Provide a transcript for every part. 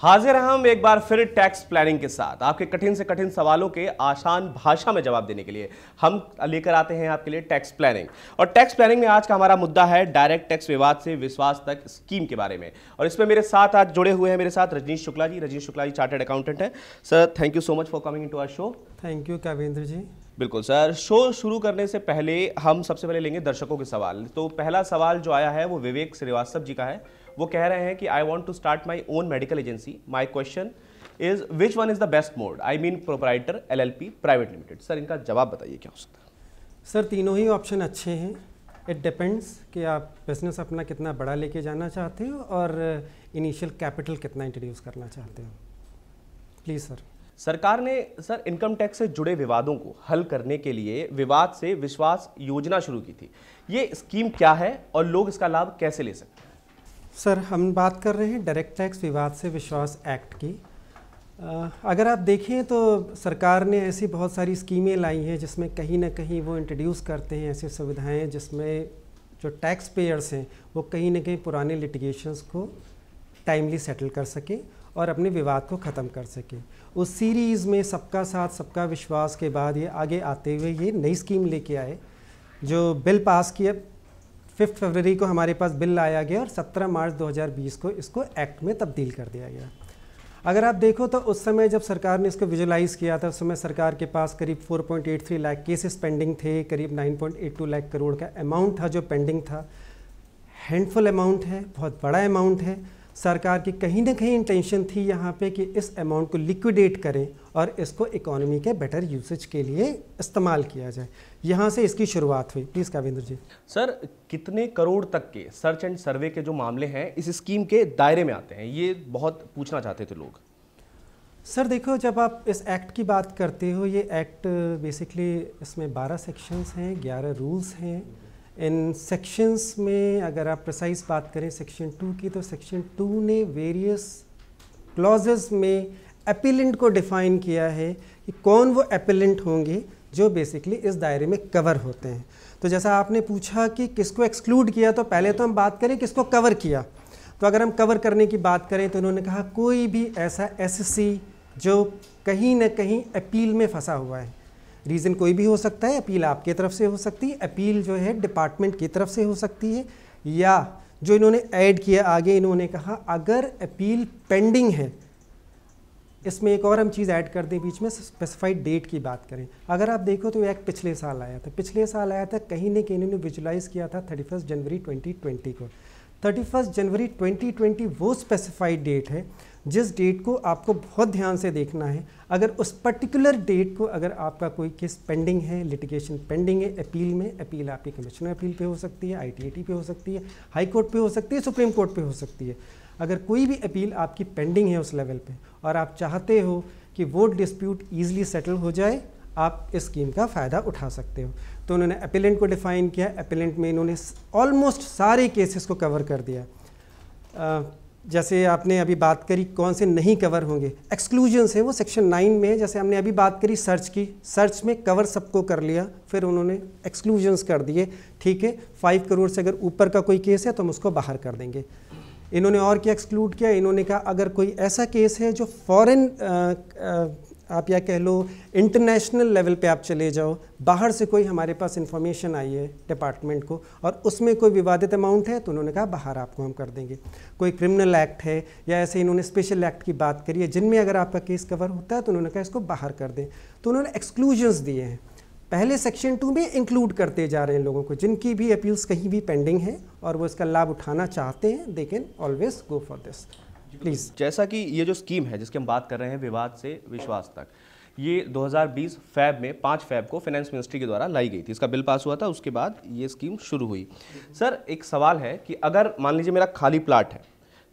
हाजिर हैं हम एक बार फिर टैक्स प्लानिंग के साथ आपके कठिन से कठिन सवालों के आसान भाषा में जवाब देने के लिए हम लेकर आते हैं आपके लिए टैक्स प्लानिंग और टैक्स प्लानिंग में आज का हमारा मुद्दा है डायरेक्ट टैक्स विवाद से विश्वास तक स्कीम के बारे में और इसमें मेरे साथ आज जुड़े हुए हैं मेरे साथ रजनीश शुक्ला जी रजनीश शुक्ला जी चार्टेड अकाउंटेंट है sir thank you so much for coming to our show thank you Kavindra ji बिल्कुल सर शो शुरू करने से पहले हम सबसे पहले लेंगे दर्शकों के सवाल तो पहला सवाल जो आया है वो विवेक श्रीवास्तव जी का है वो कह रहे हैं कि I want to start my own medical agency my question is which one is the best mode I mean proprietor L L P private limited sir इनका जवाब बताइए क्या हो सकता है सर तीनों ही ऑप्शन अच्छे हैं इट डिपेंड्स कि आप बिज़नेस अपना कितना बड़ा लेके जाना चाहते हो और इनिशियल कैपिटल कितना इंट्रोड्यूस करना चाहते हो प्लीज़ सर सरकार ने सर इनकम टैक्स से जुड़े विवादों को हल करने के लिए विवाद से विश्वास योजना शुरू की थी ये स्कीम क्या है और लोग इसका लाभ कैसे ले सकते हैं सर हम बात कर रहे हैं डायरेक्ट टैक्स विवाद से विश्वास एक्ट की अगर आप देखें तो सरकार ने ऐसी बहुत सारी स्कीमें लाई हैं जिसमें कहीं ना कहीं वो इंट्रोड्यूस करते हैं ऐसी सुविधाएं जिसमें जो टैक्स पेयर्स हैं वो कहीं ना कहीं पुराने लिटिगेशंस को टाइमली सेटल कर सकें और अपने विवाद को ख़त्म कर सकें उस सीरीज़ में सबका साथ सबका विश्वास के बाद ये आगे आते हुए ये नई स्कीम लेके आए जो बिल पास किया फिफ्थ फरवरी को हमारे पास बिल लाया गया और 17 मार्च 2020 को इसको एक्ट में तब्दील कर दिया गया अगर आप देखो तो उस समय जब सरकार ने इसको विजुलाइज किया था उस समय सरकार के पास करीब 4.83 लाख केसेस पेंडिंग थे करीब 9.82 लाख करोड़ का अमाउंट था जो पेंडिंग था हैंडफुल अमाउंट है बहुत बड़ा अमाउंट है सरकार की कहीं ना कहीं इंटेंशन थी यहाँ पे कि इस अमाउंट को लिक्विडेट करें और इसको इकोनॉमी के बेटर यूसेज के लिए इस्तेमाल किया जाए यहाँ से इसकी शुरुआत हुई प्लीज़ कविंद्र जी सर कितने करोड़ तक के सर्च एंड सर्वे के जो मामले हैं इस स्कीम के दायरे में आते हैं ये बहुत पूछना चाहते थे लोग सर देखो जब आप इस एक्ट की बात करते हो ये एक्ट बेसिकली इसमें 12 सेक्शंस हैं 11 रूल्स हैं इन सेक्शंस में अगर आप प्रसाइज बात करें सेक्शन टू की तो सेक्शन टू ने वेरियस क्लॉज में एपिलेंट को डिफाइन किया है कि कौन वो एपिलेंट होंगे जो बेसिकली इस दायरे में कवर होते हैं तो जैसा आपने पूछा कि किसको एक्सक्लूड किया तो पहले तो हम बात करें किसको कवर किया तो अगर हम कवर करने की बात करें तो उन्होंने कहा कोई भी ऐसा एससी जो कहीं ना कहीं अपील में फंसा हुआ है रीज़न कोई भी हो सकता है अपील आपके तरफ से हो सकती है अपील जो है डिपार्टमेंट की तरफ से हो सकती है या जो इन्होंने ऐड किया आगे इन्होंने कहा अगर अपील पेंडिंग है इसमें एक और हम चीज़ ऐड कर दें बीच में स्पेसिफाइड डेट की बात करें अगर आप देखो तो एक्ट पिछले साल आया था पिछले साल आया था कहीं ना कहीं ने विजुलाइज़ किया था थर्टी फर्स्ट जनवरी ट्वेंटी को थर्टी फर्स्ट जनवरी ट्वेंटी वो स्पेसिफाइड डेट है जिस डेट को आपको बहुत ध्यान से देखना है अगर उस पर्टिकुलर डेट को अगर आपका कोई केस पेंडिंग है लिटिगेशन पेंडिंग है अपील में अपील आपकी कमिश्नर अपील पे हो सकती है आई पे हो सकती है हाई कोर्ट पे हो सकती है सुप्रीम कोर्ट पे हो सकती है अगर कोई भी अपील आपकी पेंडिंग है उस लेवल पे और आप चाहते हो कि वो डिस्प्यूट ईजिली सेटल हो जाए आप इस स्कीम का फ़ायदा उठा सकते हो तो उन्होंने अपीलेंट को डिफ़ाइन किया अपीलेंट में इन्होंने ऑलमोस्ट सारे केसेस को कवर कर दिया जैसे आपने अभी बात करी कौन से नहीं कवर होंगे एक्सक्लूजन्स हैं वो सेक्शन नाइन में है जैसे हमने अभी बात करी सर्च की सर्च में कवर सबको कर लिया फिर उन्होंने एक्सक्लूजन्स कर दिए ठीक है फाइव करोड़ से अगर ऊपर का कोई केस है तो हम उसको बाहर कर देंगे इन्होंने और क्या एक्सक्लूड किया इन्होंने कहा अगर कोई ऐसा केस है जो फॉरेन आप या कह लो इंटरनेशनल लेवल पे आप चले जाओ बाहर से कोई हमारे पास इंफॉर्मेशन आई है डिपार्टमेंट को और उसमें कोई विवादित अमाउंट है तो उन्होंने कहा बाहर आपको हम कर देंगे कोई क्रिमिनल एक्ट है या ऐसे इन्होंने स्पेशल एक्ट की बात करी है जिनमें अगर आपका केस कवर होता है तो उन्होंने कहा इसको बाहर कर दें तो उन्होंने एक्सक्लूजन्स दिए हैं पहले सेक्शन टू में इंक्लूड करते जा रहे हैं लोगों को जिनकी भी अपील्स कहीं भी पेंडिंग हैं और वो इसका लाभ उठाना चाहते हैं they can always go for this please जैसा कि ये जो स्कीम है जिसकी हम बात कर रहे हैं विवाद से विश्वास तक ये 2020 फैब में पाँच फैब को फाइनेंस मिनिस्ट्री के द्वारा लाई गई थी इसका बिल पास हुआ था उसके बाद ये स्कीम शुरू हुई सर एक सवाल है कि अगर मान लीजिए मेरा खाली प्लाट है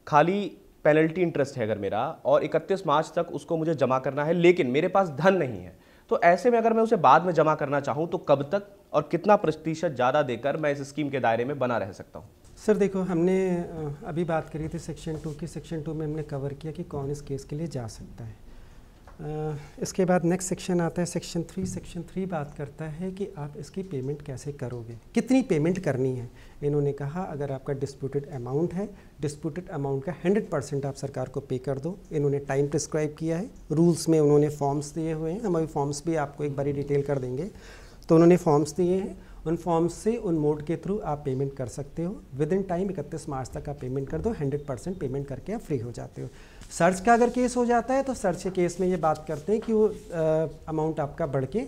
खाली पेनल्टी इंटरेस्ट है अगर मेरा और 31 मार्च तक उसको मुझे जमा करना है लेकिन मेरे पास धन नहीं है तो ऐसे में अगर मैं उसे बाद में जमा करना चाहूँ तो कब तक और कितना प्रतिशत ज़्यादा देकर मैं इस स्कीम के दायरे में बना रह सकता हूँ सर देखो हमने अभी बात करी थी सेक्शन टू की सेक्शन टू में हमने कवर किया कि कौन इस केस के लिए जा सकता है इसके बाद नेक्स्ट सेक्शन आता है सेक्शन थ्री सेक्शन थ्री बात करता है कि आप इसकी पेमेंट कैसे करोगे कितनी पेमेंट करनी है इन्होंने कहा अगर आपका डिस्प्यूटेड अमाउंट है डिस्प्यूटेड अमाउंट का 100 परसेंट आप सरकार को पे कर दो इन्होंने टाइम प्रिस्क्राइब किया है रूल्स में उन्होंने फॉर्म्स दिए हुए हैं हम अभी फॉर्म्स भी आपको एक बारी डिटेल कर देंगे तो उन्होंने फॉर्म्स दिए हैं उन फॉर्म्स से उन मोड के थ्रू आप पेमेंट कर सकते हो विद इन टाइम इकतीस मार्च तक आप पेमेंट कर दो हंड्रेड परसेंट पेमेंट करके आप फ्री हो जाते हो सर्च का अगर केस हो जाता है तो सर्च के केस में ये बात करते हैं कि वो अमाउंट आपका बढ़ के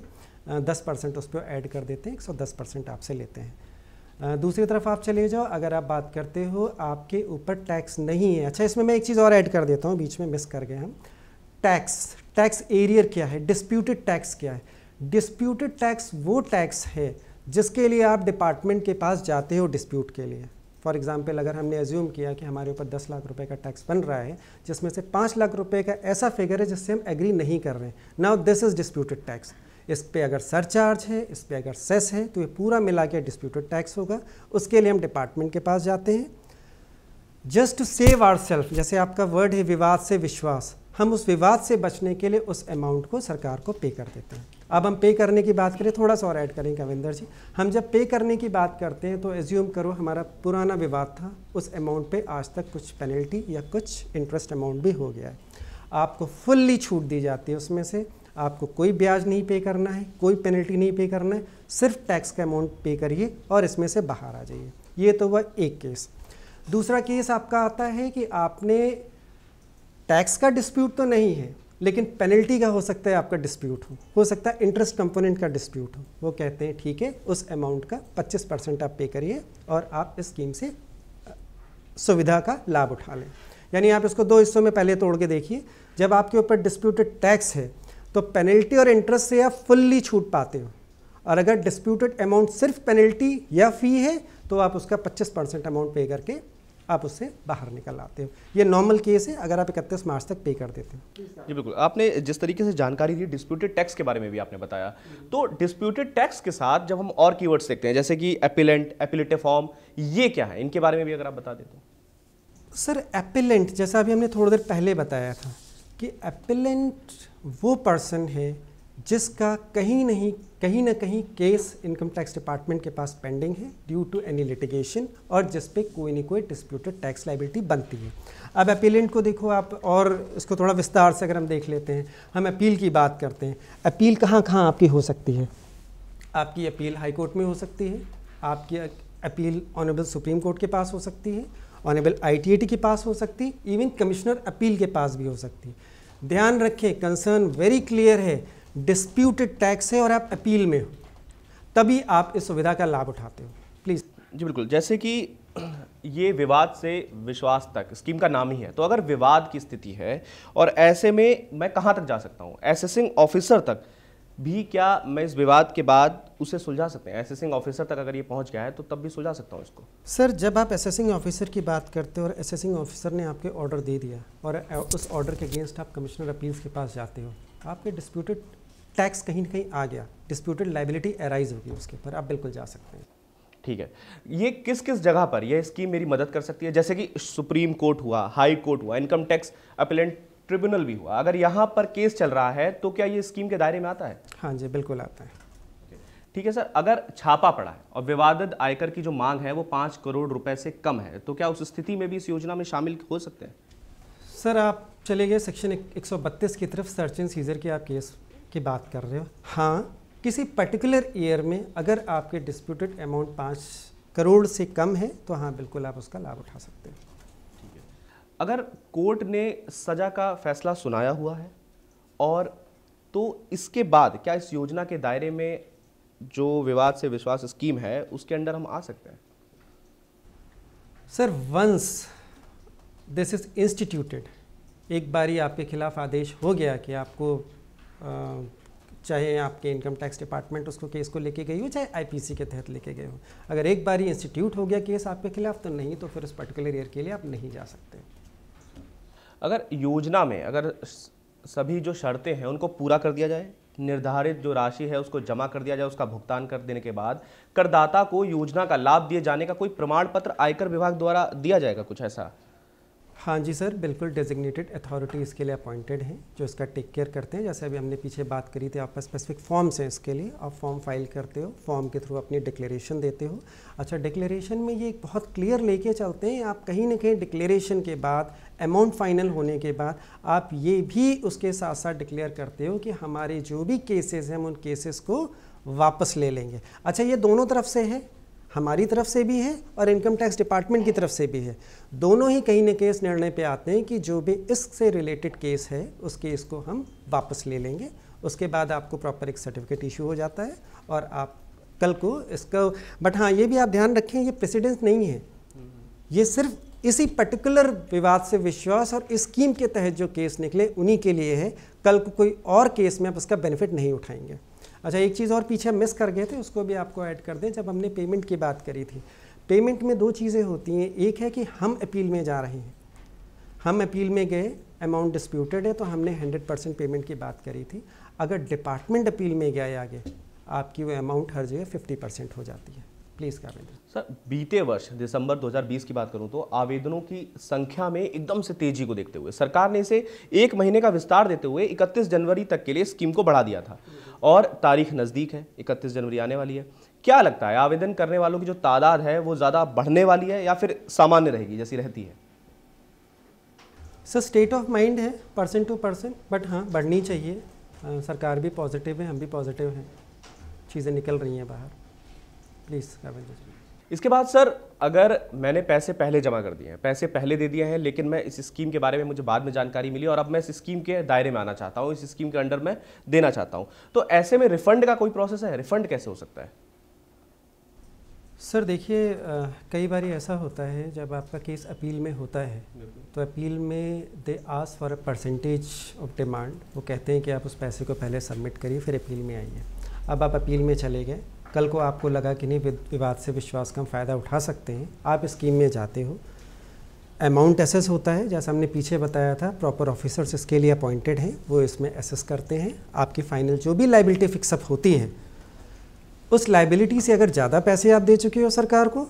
दस परसेंट उस पर ऐड कर देते हैं एक सौ दस परसेंट आपसे लेते हैं आ, दूसरी तरफ आप चले जाओ अगर आप बात करते हो आपके ऊपर टैक्स नहीं है अच्छा इसमें मैं एक चीज़ और ऐड कर देता हूँ बीच में मिस कर गए हम टैक्स टैक्स एरियर क्या है डिस्प्यूटेड टैक्स क्या है डिस्प्यूटेड टैक्स वो टैक्स है जिसके लिए आप डिपार्टमेंट के पास जाते हो डिस्प्यूट के लिए फॉर एग्जाम्पल अगर हमने एज्यूम किया कि हमारे ऊपर दस लाख रुपये का टैक्स बन रहा है जिसमें से पाँच लाख रुपये का ऐसा फिगर है जिससे हम एग्री नहीं कर रहे हैं now this is disputed tax इस पे अगर सरचार्ज है इस पे अगर सेस है तो ये पूरा मिला के डिस्प्यूटेड टैक्स होगा उसके लिए हम डिपार्टमेंट के पास जाते हैं just to save our self जैसे आपका वर्ड है विवाद से विश्वास हम उस विवाद से बचने के लिए उस अमाउंट को सरकार को पे कर देते हैं अब हम पे करने की बात करें थोड़ा सा और ऐड करें कविंदर जी हम जब पे करने की बात करते हैं तो एज्यूम करो हमारा पुराना विवाद था उस अमाउंट पे आज तक कुछ पेनल्टी या कुछ इंटरेस्ट अमाउंट भी हो गया है आपको फुल्ली छूट दी जाती है उसमें से आपको कोई ब्याज नहीं पे करना है कोई पेनल्टी नहीं पे करना है सिर्फ टैक्स का अमाउंट पे करिए और इसमें से बाहर आ जाइए ये तो वह एक केस दूसरा केस आपका आता है कि आपने टैक्स का डिस्प्यूट तो नहीं है लेकिन पेनल्टी का हो सकता है आपका डिस्प्यूट हो हो सकता है इंटरेस्ट कंपोनेंट का डिस्प्यूट हो वो कहते हैं ठीक है उस अमाउंट का 25 परसेंट आप पे करिए और आप इस स्कीम से सुविधा का लाभ उठा लें यानी आप इसको दो हिस्सों में पहले तोड़ के देखिए जब आपके ऊपर डिस्प्यूटेड टैक्स है तो पेनल्टी और इंटरेस्ट से आप फुल्ली छूट पाते हो और अगर डिस्प्यूटेड अमाउंट सिर्फ पेनल्टी या फ़ी है तो आप उसका 25 परसेंट अमाउंट पे करके आप उससे बाहर निकल आते हो ये नॉर्मल केस है अगर आप इकतीस मार्च तक पे कर देते हो जी बिल्कुल आपने जिस तरीके से जानकारी दी डिस्प्यूटेड टैक्स के बारे में भी आपने बताया तो डिस्प्यूटेड टैक्स के साथ जब हम और कीवर्ड्स देखते हैं जैसे कि एपिलेंट एपिलेटे फॉर्म ये क्या है इनके बारे में भी अगर आप बता देते तो। सर एपिलेंट जैसा अभी हमने थोड़ी देर पहले बताया था कि एपिलेंट वो पर्सन है जिसका कहीं नहीं कहीं ना कहीं केस इनकम टैक्स डिपार्टमेंट के पास पेंडिंग है ड्यू टू एनी लिटिगेशन और जिस पे कोई ना कोई डिस्प्यूटेड टैक्स लाइबिलिटी बनती है अब अपीलेंट को देखो आप और इसको थोड़ा विस्तार से अगर हम देख लेते हैं हम अपील की बात करते हैं अपील कहाँ कहाँ आपकी हो सकती है आपकी अपील हाई कोर्ट में हो सकती है आपकी अपील ऑनरेबल सुप्रीम कोर्ट के पास हो सकती है ऑनरेबल आई के पास हो सकती है इवन कमिश्नर अपील के पास भी हो सकती है ध्यान रखें कंसर्न वेरी क्लियर है डिस्प्यूटेड टैक्स है और आप अपील में हो तभी आप इस सुविधा का लाभ उठाते हो प्लीज़ जी बिल्कुल जैसे कि ये विवाद से विश्वास तक स्कीम का नाम ही है तो अगर विवाद की स्थिति है और ऐसे में मैं कहाँ तक जा सकता हूँ एसेसिंग ऑफिसर तक भी क्या मैं इस विवाद के बाद उसे सुलझा सकते हैं एसेसिंग ऑफिसर तक अगर ये पहुंच गया है तो तब भी सुलझा सकता हूँ इसको सर जब आप एसेसिंग ऑफिसर की बात करते हो और एसेसिंग ऑफिसर ने आपके ऑर्डर दे दिया और उस ऑर्डर के अगेंस्ट आप कमिश्नर अपील्स के पास जाते हो आपके डिस्प्यूटेड टैक्स कहीं ना कहीं आ गया डिस्प्यूटेड लाइबिलिटी अराइज होगी उसके ऊपर आप बिल्कुल जा सकते हैं ठीक है ये किस किस जगह पर यह स्कीम मेरी मदद कर सकती है जैसे कि सुप्रीम कोर्ट हुआ हाई कोर्ट हुआ इनकम टैक्स अपीलेंट ट्रिब्यूनल भी हुआ अगर यहाँ पर केस चल रहा है तो क्या ये स्कीम के दायरे में आता है हाँ जी बिल्कुल आता है ठीक है सर अगर छापा पड़ा है और विवादित आयकर की जो मांग है वो पाँच करोड़ रुपए से कम है तो क्या उस स्थिति में भी इस योजना में शामिल हो सकते हैं सर आप चले गए सेक्शन एक, 132 की तरफ सर्च एंड सीजर के आप केस की बात कर रहे हो हाँ किसी पर्टिकुलर ईयर में अगर आपके डिस्प्यूटेड अमाउंट पाँच करोड़ से कम है तो हाँ बिल्कुल आप उसका लाभ उठा सकते हैं ठीक है अगर कोर्ट ने सज़ा का फैसला सुनाया हुआ है और तो इसके बाद क्या इस योजना के दायरे में जो विवाद से विश्वास स्कीम है उसके अंडर हम आ सकते हैं sir once this is instituted एक बारी आपके खिलाफ आदेश हो गया कि आपको चाहे आपके इनकम टैक्स डिपार्टमेंट उसको केस को लेके गई हो चाहे आईपीसी के तहत लेके गए हो अगर एक बार ही इंस्टीट्यूट हो गया केस आपके खिलाफ तो नहीं तो फिर उस पर्टिकुलर ईयर के लिए आप नहीं जा सकते अगर योजना में अगर सभी जो शर्तें हैं उनको पूरा कर दिया जाए निर्धारित जो राशि है उसको जमा कर दिया जाए उसका भुगतान कर देने के बाद करदाता को योजना का लाभ दिए जाने का कोई प्रमाण पत्र आयकर विभाग द्वारा दिया जाएगा कुछ ऐसा हाँ जी सर बिल्कुल डेजिग्नेटेड अथॉरिटी इसके लिए अपॉइंटेड हैं जो इसका टेक केयर करते हैं जैसे अभी हमने पीछे बात करी थी आपका स्पेसिफिक फॉर्म्स हैं इसके लिए आप फॉर्म फाइल करते हो फॉर्म के थ्रू अपनी डिक्लेरेशन देते हो अच्छा डिक्लेरेशन में ये बहुत क्लियर लेके चलते हैं आप कहीं ना कहीं डिक्लेरेशन के बाद अमाउंट फाइनल होने के बाद आप ये भी उसके साथ साथ डिक्लेयर करते हो कि हमारे जो भी केसेज हैं हम उन केसेस को वापस ले लेंगे अच्छा ये दोनों तरफ से है हमारी तरफ से भी है और इनकम टैक्स डिपार्टमेंट की तरफ से भी है दोनों ही कहीं ना कहीं इस निर्णय पे आते हैं कि जो भी इस से रिलेटेड केस है उस केस को हम वापस ले लेंगे उसके बाद आपको प्रॉपर एक सर्टिफिकेट इशू हो जाता है और आप कल को इसका बट हाँ ये भी आप ध्यान रखें ये प्रेसिडेंस नहीं है ये सिर्फ इसी पर्टिकुलर विवाद से विश्वास और स्कीम के तहत जो केस निकले उन्हीं के लिए है कल को कोई और केस में आप उसका बेनिफिट नहीं उठाएंगे अच्छा एक चीज़ और पीछे मिस कर गए थे उसको भी आपको ऐड कर दें जब हमने पेमेंट की बात करी थी पेमेंट में दो चीज़ें होती हैं एक है कि हम अपील में जा रहे हैं हम अपील में गए अमाउंट डिस्प्यूटेड है तो हमने 100 परसेंट पेमेंट की बात करी थी अगर डिपार्टमेंट अपील में गया आगे आपकी वो अमाउंट हर जगह 50 परसेंट हो जाती है प्लीज़ थे सर बीते वर्ष दिसंबर 2020 की बात करूं तो आवेदनों की संख्या में एकदम से तेजी को देखते हुए सरकार ने इसे एक महीने का विस्तार देते हुए 31 जनवरी तक के लिए स्कीम को बढ़ा दिया था और तारीख नज़दीक है 31 जनवरी आने वाली है क्या लगता है आवेदन करने वालों की जो तादाद है वो ज़्यादा बढ़ने वाली है या फिर सामान्य रहेगी जैसी रहती है सर स्टेट ऑफ माइंड है पर्सन टू पर्सन बट हाँ बढ़नी चाहिए सरकार भी पॉजिटिव है हम भी पॉजिटिव हैं चीज़ें निकल रही हैं बाहर प्लीज़ इसके बाद सर अगर मैंने पैसे पहले जमा कर दिए हैं पैसे पहले दे दिए हैं लेकिन मैं इस स्कीम के बारे में मुझे बाद में जानकारी मिली और अब मैं इस स्कीम के दायरे में आना चाहता हूँ इस स्कीम के अंडर में देना चाहता हूँ तो ऐसे में रिफंड का कोई प्रोसेस है रिफंड कैसे हो सकता है सर देखिए कई बार ऐसा होता है जब आपका केस अपील में होता है तो अपील में दे as for a percentage of demand वो कहते हैं कि आप उस पैसे को पहले सबमिट करिए फिर अपील में आइए अब आप अपील में चले गए कल को आपको लगा कि नहीं विवाद से विश्वास का हम फ़ायदा उठा सकते हैं आप स्कीम में जाते हो अमाउंट एसेस होता है जैसा हमने पीछे बताया था प्रॉपर ऑफिसर्स इसके लिए अपॉइंटेड हैं वो इसमें एसेस करते हैं आपकी फाइनल जो भी लाइबिलिटी फिक्सअप होती है उस लाइबिलिटी से अगर ज़्यादा पैसे आप दे चुके हो सरकार को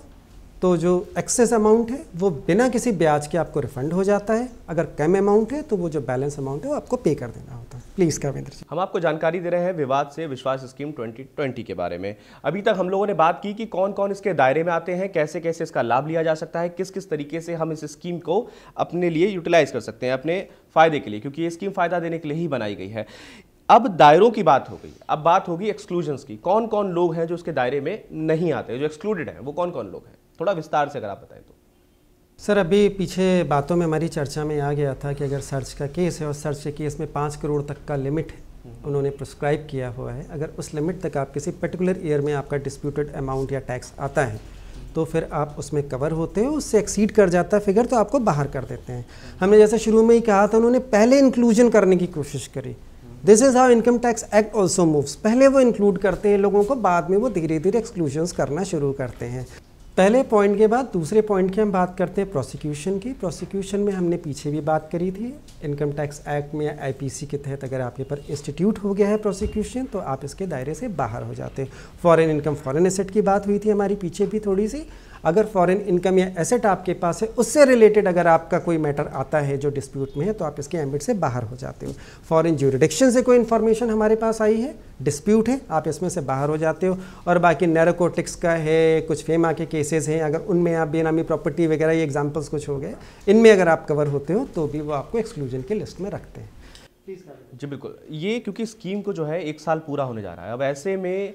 तो जो एक्सेस अमाउंट है वो बिना किसी ब्याज के आपको रिफंड हो जाता है अगर कम अमाउंट है तो वो जो बैलेंस अमाउंट है वो आपको पे कर देना होगा प्लीज़ कविंद्र जी हम आपको जानकारी दे रहे हैं विवाद से विश्वास स्कीम 2020 के बारे में अभी तक हम लोगों ने बात की कि कौन कौन इसके दायरे में आते हैं कैसे कैसे इसका लाभ लिया जा सकता है किस किस तरीके से हम इस स्कीम को अपने लिए यूटिलाइज कर सकते हैं अपने फ़ायदे के लिए क्योंकि ये स्कीम फ़ायदा देने के लिए ही बनाई गई है अब दायरों की बात हो गई अब बात होगी एक्सक्लूजन्स की कौन कौन लोग हैं जो इसके दायरे में नहीं आते जो एक्सक्लूडेड हैं वो कौन कौन लोग हैं थोड़ा विस्तार से अगर आप बताएं तो सर अभी पीछे बातों में हमारी चर्चा में आ गया था कि अगर सर्च का केस है और सर्च के केस में पाँच करोड़ तक का लिमिट हम्म। उन्होंने प्रिस्क्राइब किया हुआ है अगर उस लिमिट तक आप किसी पर्टिकुलर ईयर में आपका डिस्प्यूटेड अमाउंट या टैक्स आता है तो फिर आप उसमें कवर होते हो उससे एक्सीड कर जाता है फिगर तो आपको बाहर कर देते हैं हमने जैसे शुरू में ही कहा था उन्होंने पहले इंक्लूजन करने की कोशिश करी this is how income tax act also moves पहले वो इंक्लूड करते हैं लोगों को बाद में वो धीरे धीरे एक्सक्लूजन्स करना शुरू करते हैं पहले पॉइंट के बाद दूसरे पॉइंट की हम बात करते हैं प्रोसिक्यूशन की प्रोसिक्यूशन में हमने पीछे भी बात करी थी इनकम टैक्स एक्ट में आईपीसी के तहत अगर आपके पर इंस्टीट्यूट हो गया है प्रोसिक्यूशन तो आप इसके दायरे से बाहर हो जाते हैं फॉरेन इनकम फॉरेन एसेट की बात हुई थी हमारी पीछे भी थोड़ी सी अगर फॉरेन इनकम या एसेट आपके पास है उससे रिलेटेड अगर आपका कोई मैटर आता है जो डिस्प्यूट में है तो आप इसके एम्बिट से बाहर हो जाते हो फॉरेन ज्यूरिडिक्शन से कोई इन्फॉर्मेशन हमारे पास आई है डिस्प्यूट है आप इसमें से बाहर हो जाते हो और बाकी नैरोकोटिक्स का है कुछ फेमा के केसेस हैं अगर उनमें आप बेनामी प्रॉपर्टी वगैरह ये एग्जाम्पल्स कुछ हो गए इनमें अगर आप कवर होते हो तो भी वो आपको एक्सक्लूजन के लिस्ट में रखते हैं जी बिल्कुल ये क्योंकि स्कीम को जो है एक साल पूरा होने जा रहा है अब ऐसे में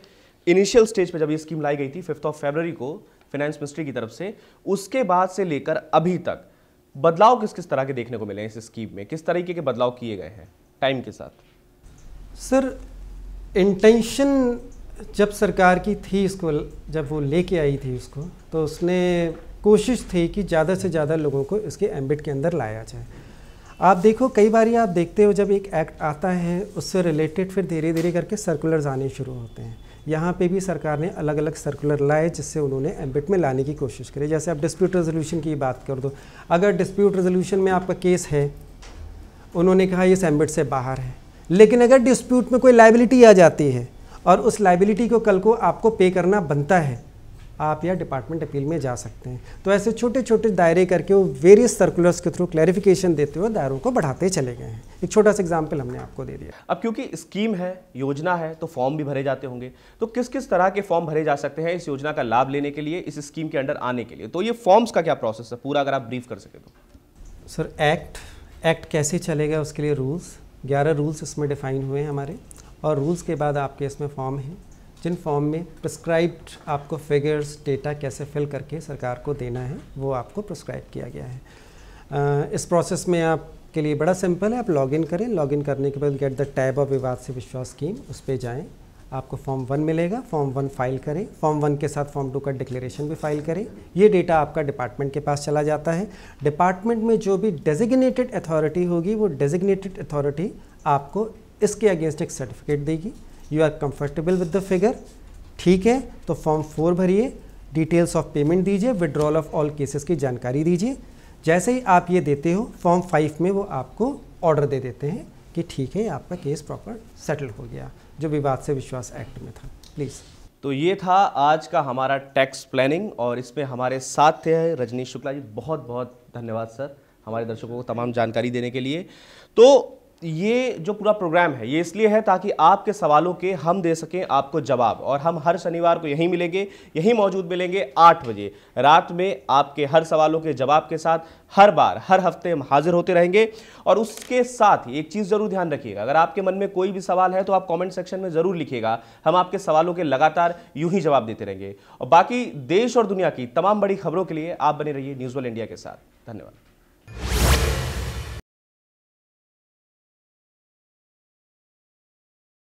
इनिशियल स्टेज पे जब ये स्कीम लाई गई थी फिफ्थ ऑफ फेबर को फाइनेंस मिनिस्ट्री की तरफ से उसके बाद से लेकर अभी तक बदलाव किस किस तरह के देखने को मिले हैं इस स्कीम में किस तरीके के बदलाव किए गए हैं टाइम के साथ सर इंटेंशन जब सरकार की थी इसको जब वो लेके आई थी उसको तो उसने कोशिश थी कि ज़्यादा से ज़्यादा लोगों को इसके एम्बिट के अंदर लाया जाए आप देखो कई बार आप देखते हो जब एक एक्ट आता है उससे रिलेटेड फिर धीरे धीरे करके सर्कुलर्स आने शुरू होते हैं यहाँ पे भी सरकार ने अलग अलग सर्कुलर लाए जिससे उन्होंने एम्बिट में लाने की कोशिश करी जैसे आप डिस्प्यूट रेजोल्यूशन की बात कर दो तो, अगर डिस्प्यूट रेजोल्यूशन में आपका केस है उन्होंने कहा ये एम्बिट से बाहर है लेकिन अगर डिस्प्यूट में कोई लाइबिलिटी आ जाती है और उस लाइबिलिटी को कल को आपको पे करना बनता है आप या डिपार्टमेंट अपील में जा सकते हैं तो ऐसे छोटे छोटे दायरे करके वो वेरियस सर्कुलर्स के थ्रू क्लैरिफिकेशन देते हुए दायरों को बढ़ाते चले गए हैं एक छोटा सा एग्जाम्पल हमने आपको दे दिया अब क्योंकि स्कीम है योजना है तो फॉर्म भी भरे जाते होंगे तो किस किस तरह के फॉर्म भरे जा सकते हैं इस योजना का लाभ लेने के लिए इस स्कीम के अंडर आने के लिए तो ये फॉर्म्स का क्या प्रोसेस है पूरा अगर आप ब्रीफ कर सके तो सर एक्ट एक्ट कैसे चलेगा उसके लिए रूल्स ग्यारह रूल्स इसमें डिफाइन हुए हैं हमारे और रूल्स के बाद आपके इसमें फॉर्म हैं जिन फॉर्म में प्रिस्क्राइब्ड आपको फिगर्स डेटा कैसे फिल करके सरकार को देना है वो आपको प्रिस्क्राइब किया गया है इस प्रोसेस में आपके लिए बड़ा सिंपल है आप लॉगिन करें लॉगिन करने के बाद गेट द टैब ऑफ विवाद से विश्वास स्कीम उस पर जाएँ आपको फॉर्म वन मिलेगा फॉर्म वन फाइल करें फॉर्म वन के साथ फॉर्म टू का डिक्लेरेशन भी फाइल करें ये डेटा आपका डिपार्टमेंट के पास चला जाता है डिपार्टमेंट में जो भी डेजिग्नेटेड अथॉरिटी होगी वो डेजिग्नेटेड अथॉरिटी आपको इसके अगेंस्ट एक सर्टिफिकेट देगी you are comfortable with the figure ठीक है तो फॉर्म फोर भरिए डिटेल्स ऑफ पेमेंट दीजिए विड्रॉल ऑफ ऑल केसेस की जानकारी दीजिए जैसे ही आप ये देते हो फॉर्म फाइव में वो आपको ऑर्डर दे देते हैं कि ठीक है आपका केस प्रॉपर सेटल हो गया जो विवाद से विश्वास एक्ट में था प्लीज़ तो ये था आज का हमारा टैक्स प्लानिंग और इसमें हमारे साथ थे रजनीश शुक्ला जी बहुत बहुत धन्यवाद सर हमारे दर्शकों को तमाम जानकारी देने के लिए तो ये जो पूरा प्रोग्राम है ये इसलिए है ताकि आपके सवालों के हम दे सकें आपको जवाब और हम हर शनिवार को यहीं मिलेंगे यहीं मौजूद मिलेंगे आठ बजे रात में आपके हर सवालों के जवाब के साथ हर बार हर हफ्ते हम हाजिर होते रहेंगे और उसके साथ ही एक चीज़ ज़रूर ध्यान रखिएगा अगर आपके मन में कोई भी सवाल है तो आप कॉमेंट सेक्शन में ज़रूर लिखिएगा हम आपके सवालों के लगातार यूँ ही जवाब देते रहेंगे और बाकी देश और दुनिया की तमाम बड़ी खबरों के लिए आप बने रहिए न्यूज़ इंडिया के साथ धन्यवाद